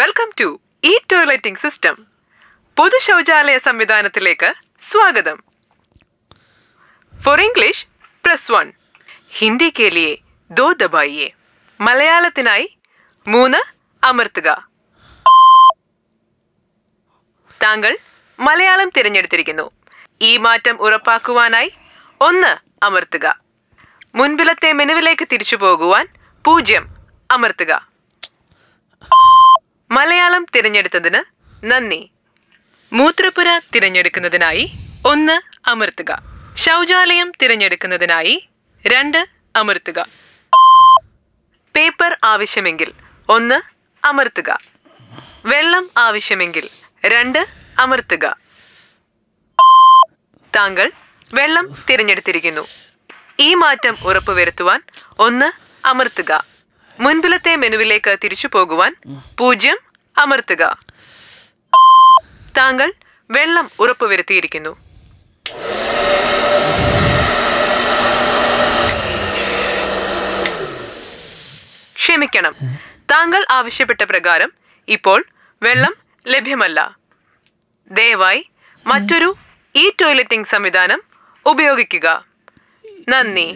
welcome to ഈ toileting system പൊതു ശൗചാലയ സംവിധാനത്തിലേക്ക് സ്വാഗതം for English press one Hindi കേലിയെ ദോ ദബായിയെ മലയാളത്തിനായി മൂന്ന് അമർത്തുക താങ്കൾ മലയാളം തിരഞ്ഞെടുത്തിരിക്കുന്നു ഈ മാറ്റം ഉറപ്പാക്കുവാനായി ഒന്ന് അമർത്തുക മുൻപിലത്തെ മെനുവിലേക്ക് തിരിച്ചു പോകുവാൻ പൂജ്യം അമർത്തുക മലയാളം തിരഞ്ഞെടുത്തതിന് നന്ദി മൂത്രപുര തിരഞ്ഞെടുക്കുന്നതിനായി ഒന്ന് അമർത്തുക ശൗചാലയം തിരഞ്ഞെടുക്കുന്നതിനായി രണ്ട് അമർത്തുക പേപ്പർ ആവശ്യമെങ്കിൽ ഒന്ന് അമർത്തുക വെള്ളം ആവശ്യമെങ്കിൽ രണ്ട് അമർത്തുക താങ്കൾ വെള്ളം തിരഞ്ഞെടുത്തിരിക്കുന്നു ഈ മാറ്റം ഉറപ്പുവരുത്തുവാൻ ഒന്ന് അമർത്തുക മുൻപിലത്തെ മെനുവിലേക്ക് തിരിച്ചു പോകുവാൻ പൂജ്യം അമർത്തുക താങ്കൾ വെള്ളം ഉറപ്പുവരുത്തിയിരിക്കുന്നു ക്ഷമിക്കണം താങ്കൾ ആവശ്യപ്പെട്ട പ്രകാരം ഇപ്പോൾ വെള്ളം ലഭ്യമല്ല ദയവായി മറ്റൊരു ഇ ടോയ്ലറ്റിംഗ് സംവിധാനം ഉപയോഗിക്കുക നന്ദി